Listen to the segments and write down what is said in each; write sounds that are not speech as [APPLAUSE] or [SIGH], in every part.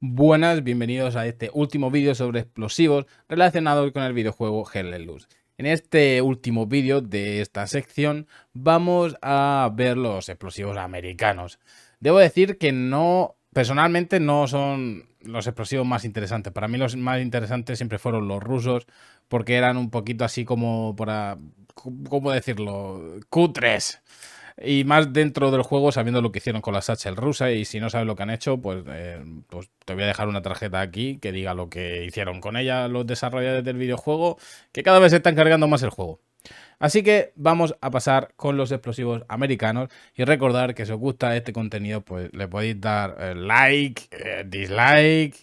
Buenas, bienvenidos a este último vídeo sobre explosivos relacionados con el videojuego Hell Luz. En este último vídeo de esta sección vamos a ver los explosivos americanos. Debo decir que no, personalmente no son los explosivos más interesantes. Para mí los más interesantes siempre fueron los rusos porque eran un poquito así como para, ¿cómo decirlo? Cutres. Y más dentro del juego, sabiendo lo que hicieron con la Satchel rusa. Y si no sabes lo que han hecho, pues, eh, pues te voy a dejar una tarjeta aquí que diga lo que hicieron con ella los desarrolladores del videojuego, que cada vez se están cargando más el juego. Así que vamos a pasar con los explosivos americanos y recordar que si os gusta este contenido pues le podéis dar eh, like, eh, dislike,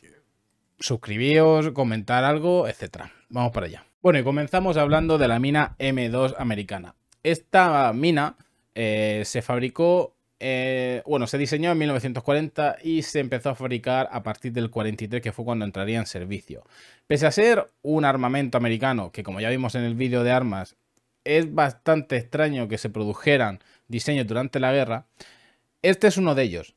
suscribiros, comentar algo, etc. Vamos para allá. Bueno y comenzamos hablando de la mina M2 americana. Esta mina eh, se fabricó, eh, bueno, se diseñó en 1940 y se empezó a fabricar a partir del 43, que fue cuando entraría en servicio. Pese a ser un armamento americano, que como ya vimos en el vídeo de armas, es bastante extraño que se produjeran diseños durante la guerra, este es uno de ellos,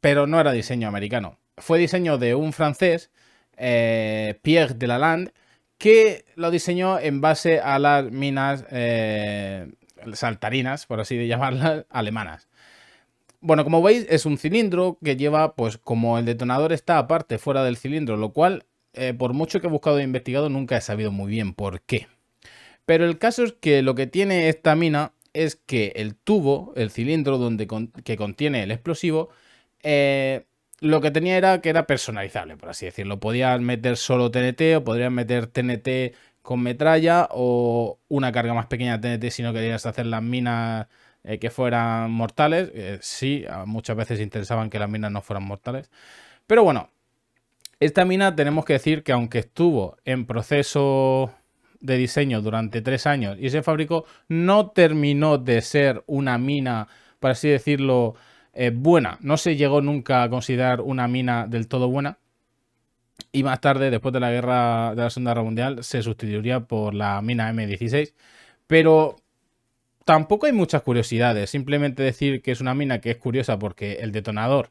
pero no era diseño americano. Fue diseño de un francés, eh, Pierre de que lo diseñó en base a las minas saltarinas, por así de llamarlas, [LAUGHS] alemanas. Bueno, como veis, es un cilindro que lleva, pues como el detonador está aparte, fuera del cilindro, lo cual, eh, por mucho que he buscado e investigado, nunca he sabido muy bien por qué. Pero el caso es que lo que tiene esta mina es que el tubo, el cilindro donde que contiene el explosivo, eh, lo que tenía era que era personalizable, por así decirlo. podían meter solo TNT o podrían meter TNT con metralla o una carga más pequeña TNT si no querías hacer las minas eh, que fueran mortales. Eh, sí, muchas veces interesaban que las minas no fueran mortales. Pero bueno, esta mina tenemos que decir que aunque estuvo en proceso de diseño durante tres años y se fabricó, no terminó de ser una mina, por así decirlo, eh, buena. No se llegó nunca a considerar una mina del todo buena y más tarde, después de la guerra de la Segunda Guerra Mundial, se sustituiría por la mina M16. Pero tampoco hay muchas curiosidades. Simplemente decir que es una mina que es curiosa porque el detonador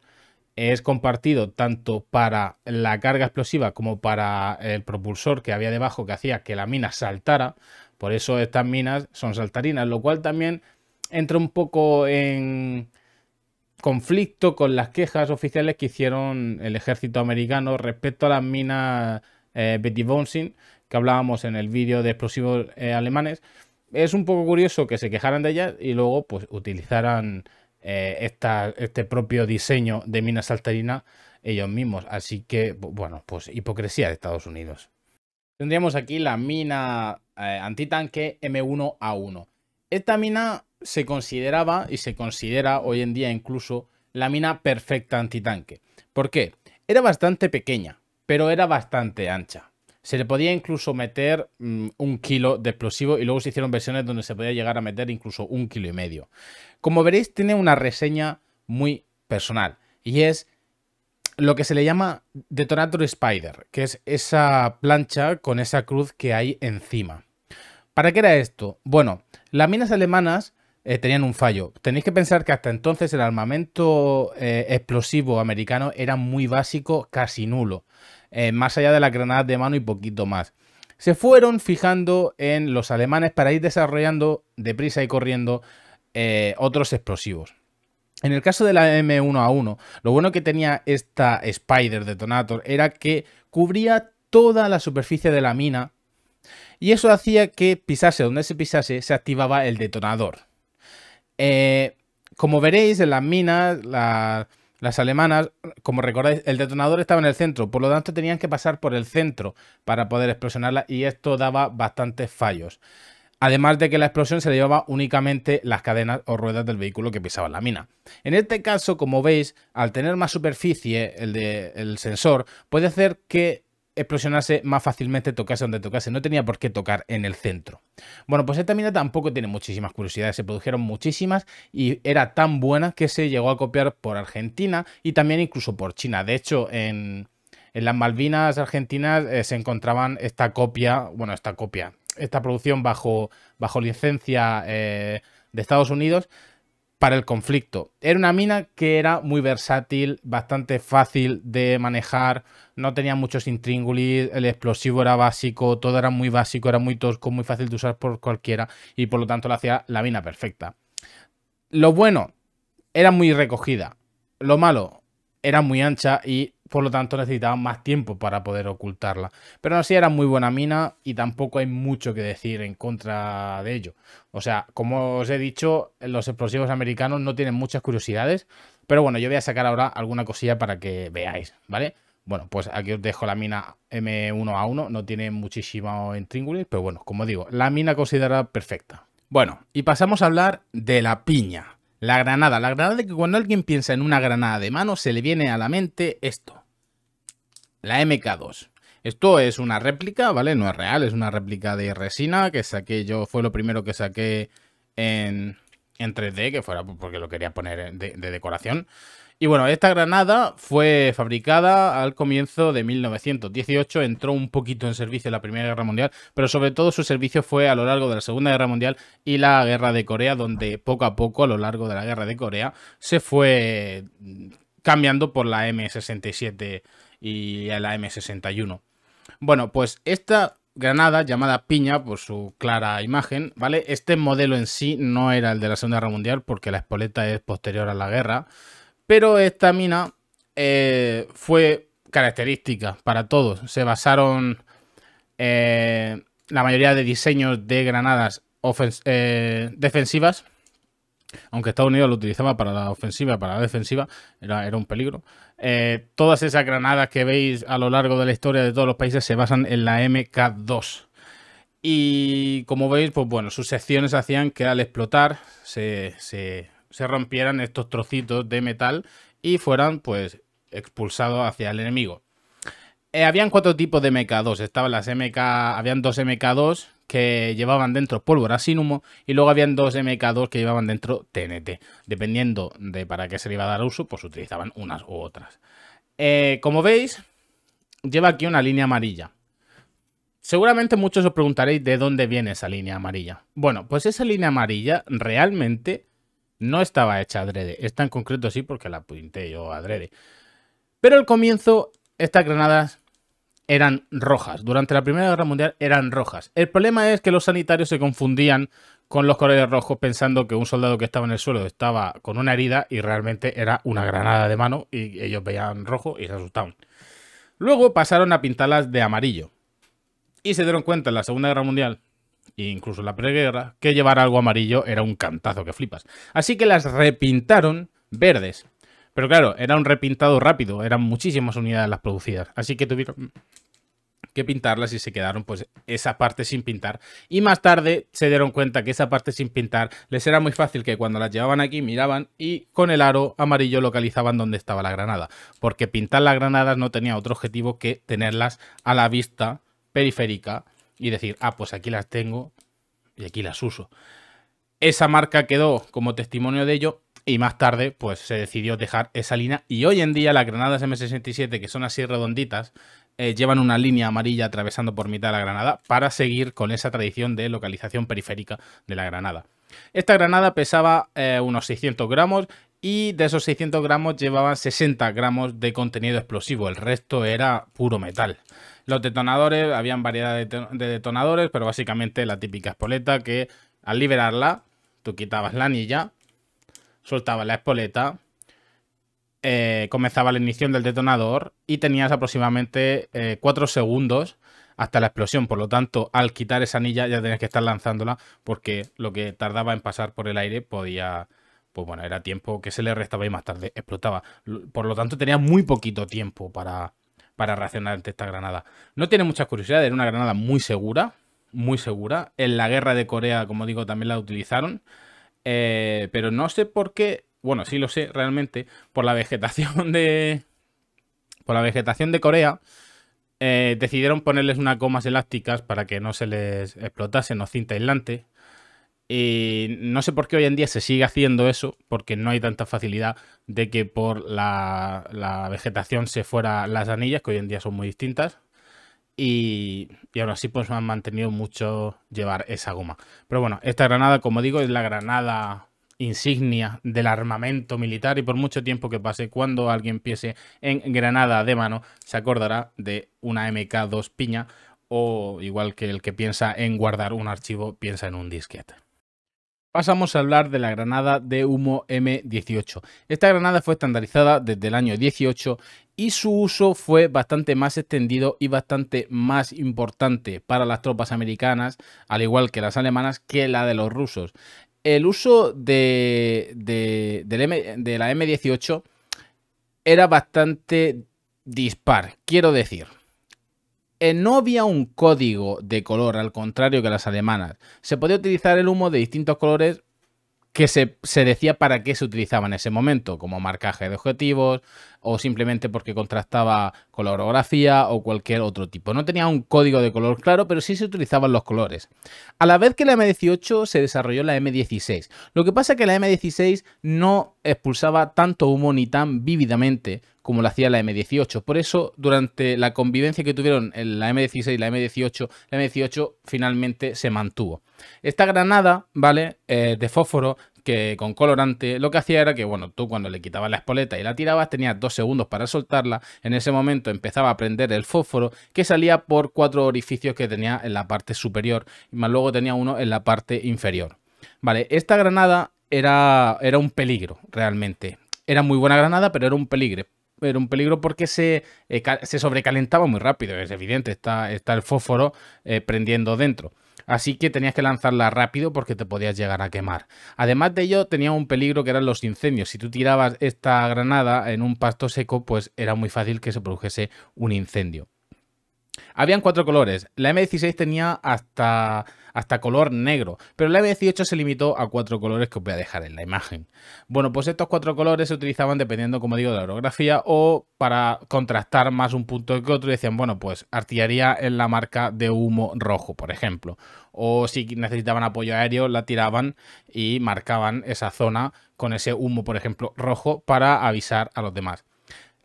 es compartido tanto para la carga explosiva como para el propulsor que había debajo que hacía que la mina saltara. Por eso estas minas son saltarinas, lo cual también entra un poco en conflicto con las quejas oficiales que hicieron el ejército americano respecto a las minas eh, Betty Bouncing que hablábamos en el vídeo de explosivos eh, alemanes. Es un poco curioso que se quejaran de ellas y luego pues utilizaran eh, esta, este propio diseño de minas saltarina ellos mismos. Así que, bueno, pues hipocresía de Estados Unidos. Tendríamos aquí la mina antitanque M1A1. Esta mina se consideraba y se considera hoy en día incluso la mina perfecta antitanque. ¿Por qué? Era bastante pequeña, pero era bastante ancha. Se le podía incluso meter mm, un kilo de explosivo y luego se hicieron versiones donde se podía llegar a meter incluso un kilo y medio. Como veréis, tiene una reseña muy personal y es lo que se le llama Detonator Spider, que es esa plancha con esa cruz que hay encima. ¿Para qué era esto? Bueno, las minas alemanas eh, tenían un fallo. Tenéis que pensar que hasta entonces el armamento eh, explosivo americano era muy básico, casi nulo. Eh, más allá de la granada de mano y poquito más. Se fueron fijando en los alemanes para ir desarrollando deprisa y corriendo otros explosivos. En el caso de la M1A1, lo bueno que tenía esta Spider Detonator era que cubría toda la superficie de la mina y eso hacía que pisase donde se pisase se activaba el detonador. Eh, como veréis, en las minas, las alemanas, como recordáis, el detonador estaba en el centro, por lo tanto tenían que pasar por el centro para poder explosionarla y esto daba bastantes fallos. Además de que la explosión se llevaba únicamente las cadenas o ruedas del vehículo que pisaba la mina. En este caso, como veis, al tener más superficie el sensor, puede hacer que explosionase más fácilmente, tocase donde tocase. No tenía por qué tocar en el centro. Bueno, pues esta mina tampoco tiene muchísimas curiosidades. Se produjeron muchísimas y era tan buena que se llegó a copiar por Argentina y también incluso por China. De hecho, en, las Malvinas argentinas eh, se encontraban esta copia, bueno, esta copia, esta producción bajo, bajo licencia eh, de Estados Unidos para el conflicto. Era una mina que era muy versátil, bastante fácil de manejar, no tenía muchos intríngulis, el explosivo era básico, todo era muy básico, era muy tosco, muy fácil de usar por cualquiera y por lo tanto la hacía la mina perfecta. Lo bueno, era muy recogida. Lo malo, era muy ancha y por lo tanto necesitaban más tiempo para poder ocultarla. Pero así era muy buena mina y tampoco hay mucho que decir en contra de ello. O sea, como os he dicho, los explosivos americanos no tienen muchas curiosidades. Pero bueno, yo voy a sacar ahora alguna cosilla para que veáis, ¿vale? Bueno, pues aquí os dejo la mina M1A1. No tiene muchísimo intríngulis, pero bueno, como digo, la mina considerada perfecta. Bueno, y pasamos a hablar de la piña. La granada, la granada de que cuando alguien piensa en una granada de mano se le viene a la mente esto la MK2. Esto es una réplica, ¿vale? No es real, es una réplica de resina que saqué yo, fue lo primero que saqué en, 3D, que fuera porque lo quería poner de, de decoración. Y bueno, esta granada fue fabricada al comienzo de 1918, entró un poquito en servicio en la Primera Guerra Mundial, pero sobre todo su servicio fue a lo largo de la Segunda Guerra Mundial y la Guerra de Corea, donde poco a poco a lo largo de la Guerra de Corea se fue mm, cambiando por la M67 y a la M61. Bueno, pues esta granada llamada piña por su clara imagen, ¿vale? Este modelo en sí no era el de la Segunda Guerra Mundial porque la espoleta es posterior a la guerra, pero esta mina eh, fue característica para todos. Se basaron eh, la mayoría de diseños de granadas eh, defensivas aunque Estados Unidos lo utilizaba para la ofensiva, para la defensiva, era, un peligro. Eh, todas esas granadas que veis a lo largo de la historia de todos los países se basan en la MK2. Y como veis, pues bueno, sus secciones hacían que al explotar se, rompieran estos trocitos de metal y fueran pues expulsados hacia el enemigo. Eh, habían cuatro tipos de MK2. Estaban las MK. Habían dos MK2 que llevaban dentro pólvora sin humo y luego habían dos MK2 que llevaban dentro TNT. Dependiendo de para qué se le iba a dar uso, pues utilizaban unas u otras. Eh, como veis, lleva aquí una línea amarilla. Seguramente muchos os preguntaréis de dónde viene esa línea amarilla. Bueno, pues esa línea amarilla realmente no estaba hecha adrede. Esta en concreto sí porque la pinté yo adrede. Pero al comienzo estas granadas eran rojas. Durante la Primera Guerra Mundial eran rojas. El problema es que los sanitarios se confundían con los colores rojos pensando que un soldado que estaba en el suelo estaba con una herida y realmente era una granada de mano y ellos veían rojo y se asustaban. Luego pasaron a pintarlas de amarillo. Y se dieron cuenta en la Segunda Guerra Mundial, e incluso en la preguerra, que llevar algo amarillo era un cantazo que flipas. Así que las repintaron verdes. Pero claro, era un repintado rápido, eran muchísimas unidades las producidas. Así que tuvieron que pintarlas y se quedaron pues esa parte sin pintar. Y más tarde se dieron cuenta que esa parte sin pintar les era muy fácil que cuando las llevaban aquí miraban y con el aro amarillo localizaban dónde estaba la granada. Porque pintar las granadas no tenía otro objetivo que tenerlas a la vista periférica y decir, ah, pues aquí las tengo y aquí las uso. Esa marca quedó como testimonio de ello y más tarde pues se decidió dejar esa línea y hoy en día las granadas M67 que son así redonditas eh, llevan una línea amarilla atravesando por mitad la Granada para seguir con esa tradición de localización periférica de la Granada. Esta granada pesaba eh, unos 600 gramos y de esos 600 gramos llevaban 60 gramos de contenido explosivo, el resto era puro metal. Los detonadores, habían variedad de detonadores, pero básicamente la típica espoleta que al liberarla, tú quitabas la anilla, soltabas la espoleta eh, comenzaba la ignición del detonador y tenías aproximadamente 4 eh, segundos hasta la explosión. Por lo tanto, al quitar esa anilla ya tenías que estar lanzándola porque lo que tardaba en pasar por el aire podía... Pues bueno, era tiempo que se le restaba y más tarde explotaba. Por lo tanto, tenías muy poquito tiempo para, para reaccionar ante esta granada. No tiene muchas curiosidades, era una granada muy segura, muy segura. En la guerra de Corea, como digo, también la utilizaron. Eh, pero no sé por qué bueno, sí lo sé realmente, por la vegetación de... Por la vegetación de Corea, eh, decidieron ponerles unas gomas elásticas para que no se les explotase, no cinta aislante. Y no sé por qué hoy en día se sigue haciendo eso, porque no hay tanta facilidad de que por la, vegetación se fueran las anillas, que hoy en día son muy distintas. Y, ahora sí pues han mantenido mucho llevar esa goma. Pero bueno, esta granada, como digo, es la granada insignia del armamento militar y por mucho tiempo que pase, cuando alguien piense en granada de mano, se acordará de una MK2 piña o igual que el que piensa en guardar un archivo, piensa en un disquete. Pasamos a hablar de la granada de humo M18. Esta granada fue estandarizada desde el año 18 y su uso fue bastante más extendido y bastante más importante para las tropas americanas, al igual que las alemanas, que la de los rusos el uso de, de, de la M18 era bastante dispar, quiero decir. Eh, no había un código de color, al contrario que las alemanas. Se podía utilizar el humo de distintos colores que se, decía para qué se utilizaba en ese momento, como marcaje de objetivos o simplemente porque contrastaba orografía o cualquier otro tipo. No tenía un código de color claro, pero sí se utilizaban los colores. A la vez que la M18 se desarrolló la M16. Lo que pasa es que la M16 no expulsaba tanto humo ni tan vívidamente como lo hacía la M18. Por eso, durante la convivencia que tuvieron la M16 y la M18, la M18 finalmente se mantuvo. Esta granada, ¿vale? Eh, de fósforo, que con colorante lo que hacía era que, bueno, tú cuando le quitabas la espoleta y la tirabas tenías dos segundos para soltarla, en ese momento empezaba a prender el fósforo que salía por cuatro orificios que tenía en la parte superior y más luego tenía uno en la parte inferior. Vale, esta granada era, era un peligro realmente. Era muy buena granada, pero era un peligro, era un peligro porque eh, se, sobrecalentaba muy rápido, es evidente, está, está el fósforo eh, prendiendo dentro. Así que tenías que lanzarla rápido porque te podías llegar a quemar. Además de ello, tenía un peligro que eran los incendios. Si tú tirabas esta granada en un pasto seco, pues era muy fácil que se produjese un incendio. Habían cuatro colores. La M16 tenía hasta, hasta color negro, pero la M18 se limitó a cuatro colores que os voy a dejar en la imagen. Bueno, pues estos cuatro colores se utilizaban dependiendo, como digo, de la orografía o para contrastar más un punto que otro y decían, bueno, pues artillería en la marca de humo rojo, por ejemplo. O si necesitaban apoyo aéreo, la tiraban y marcaban esa zona con ese humo, por ejemplo, rojo para avisar a los demás.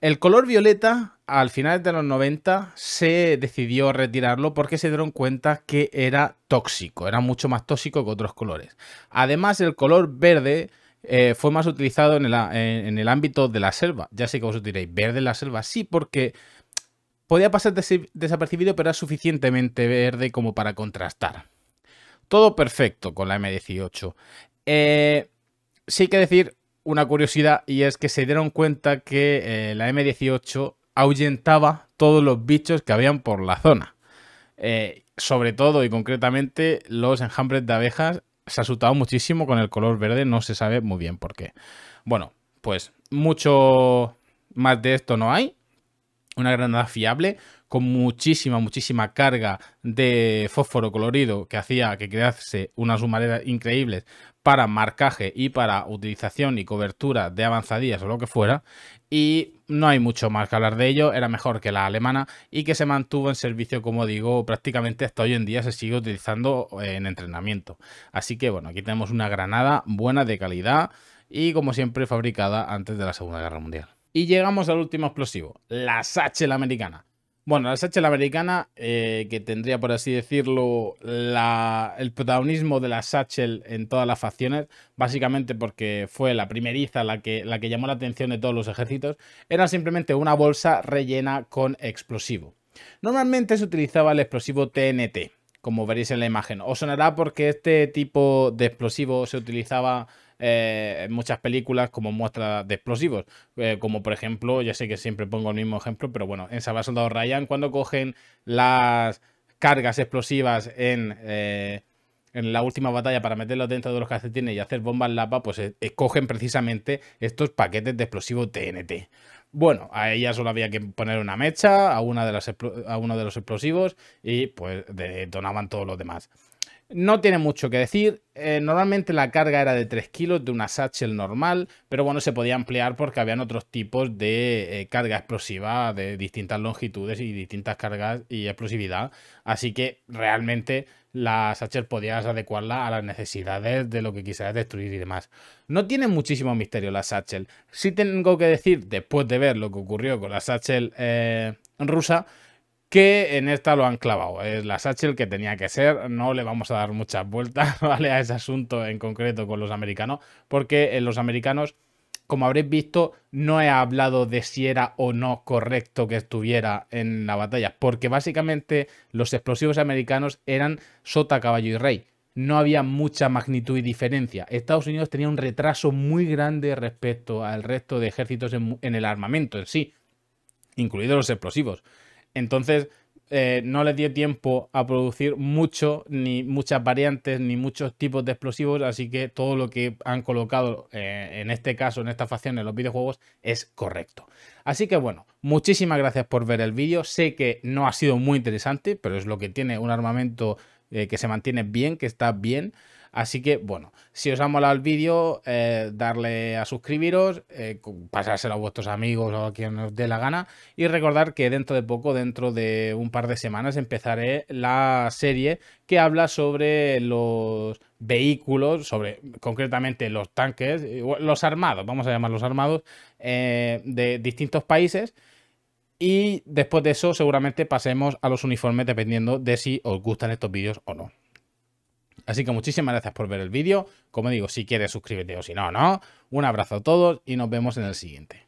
El color violeta al final de los 90 se decidió retirarlo porque se dieron cuenta que era tóxico, era mucho más tóxico que otros colores. Además, el color verde eh, fue más utilizado en el, ámbito de la selva. Ya sé que os diréis, verde en la selva, sí, porque podía pasar desapercibido, pero era suficientemente verde como para contrastar. Todo perfecto con la M18. Eh, sí hay que decir una curiosidad y es que se dieron cuenta que eh, la M18 ahuyentaba todos los bichos que habían por la zona. Eh, sobre todo y concretamente los enjambres de abejas se asustaban muchísimo con el color verde, no se sabe muy bien por qué. Bueno, pues mucho más de esto no hay. Una granada fiable con muchísima, muchísima carga de fósforo colorido que hacía que crease unas humaredas increíbles, para marcaje y para utilización y cobertura de avanzadillas o lo que fuera. Y no hay mucho más que hablar de ello, era mejor que la alemana y que se mantuvo en servicio, como digo, prácticamente hasta hoy en día se sigue utilizando eh, en entrenamiento. Así que bueno, aquí tenemos una granada buena de calidad y como siempre fabricada antes de la Segunda Guerra Mundial. Y llegamos al último explosivo, la Satchel americana. Bueno, la satchel americana, eh, que tendría, por así decirlo, el protagonismo de la Satchel en todas las facciones, básicamente porque fue la primeriza la que, la que llamó la atención de todos los ejércitos, era simplemente una bolsa rellena con explosivo. Normalmente se utilizaba el explosivo TNT, como veréis en la imagen. Os sonará porque este tipo de explosivo se utilizaba eh, muchas películas como muestra de explosivos. Eh, como por ejemplo, ya sé que siempre pongo el mismo ejemplo, pero bueno, en Saba Soldado Ryan, cuando cogen las cargas explosivas en, eh, en la última batalla para meterlos dentro de los calcetines y hacer bombas lapa, pues escogen precisamente estos paquetes de explosivos TNT. Bueno, a ella solo había que poner una mecha a, una de las, a uno de los explosivos y pues detonaban todos los demás. No tiene mucho que decir, eh, normalmente la carga era de 3 kilos de una satchel normal, pero bueno, se podía ampliar porque habían otros tipos de eh, carga explosiva de distintas longitudes y distintas cargas y explosividad, así que realmente la satchel podías adecuarla a las necesidades de lo que quisieras destruir y demás. No tiene muchísimo misterio la satchel, Si tengo que decir, después de ver lo que ocurrió con la satchel eh, rusa, que en esta lo han clavado. Es la Satchel que tenía que ser. No le vamos a dar muchas vueltas [LAUGHS] ¿vale? a ese asunto en concreto con los americanos, porque eh, los americanos, como habréis visto, no he hablado de si era o no correcto que estuviera en la batalla, porque básicamente los explosivos americanos eran sota, caballo y rey. No había mucha magnitud y diferencia. Estados Unidos tenía un retraso muy grande respecto al resto de ejércitos en, en el armamento en sí, incluidos los explosivos. Entonces, eh, no les dio tiempo a producir mucho, ni muchas variantes, ni muchos tipos de explosivos, así que todo lo que han colocado eh, en este caso, en esta facción, en los videojuegos, es correcto. Así que bueno, muchísimas gracias por ver el vídeo, sé que no ha sido muy interesante, pero es lo que tiene un armamento eh, que se mantiene bien, que está bien. Así que, bueno, si os ha molado el vídeo, eh, darle a suscribiros, eh, pasárselo a vuestros amigos o a quien os dé la gana. Y recordar que dentro de poco, dentro de un par de semanas, empezaré la serie que habla sobre los vehículos, sobre concretamente los tanques, eh, los armados, vamos a llamarlos armados, de distintos países. Y después de eso seguramente pasemos a los uniformes dependiendo de si os gustan estos vídeos o no. Así que muchísimas gracias por ver el vídeo. Como digo, si quieres suscríbete o si no, no. Un abrazo a todos y nos vemos en el siguiente.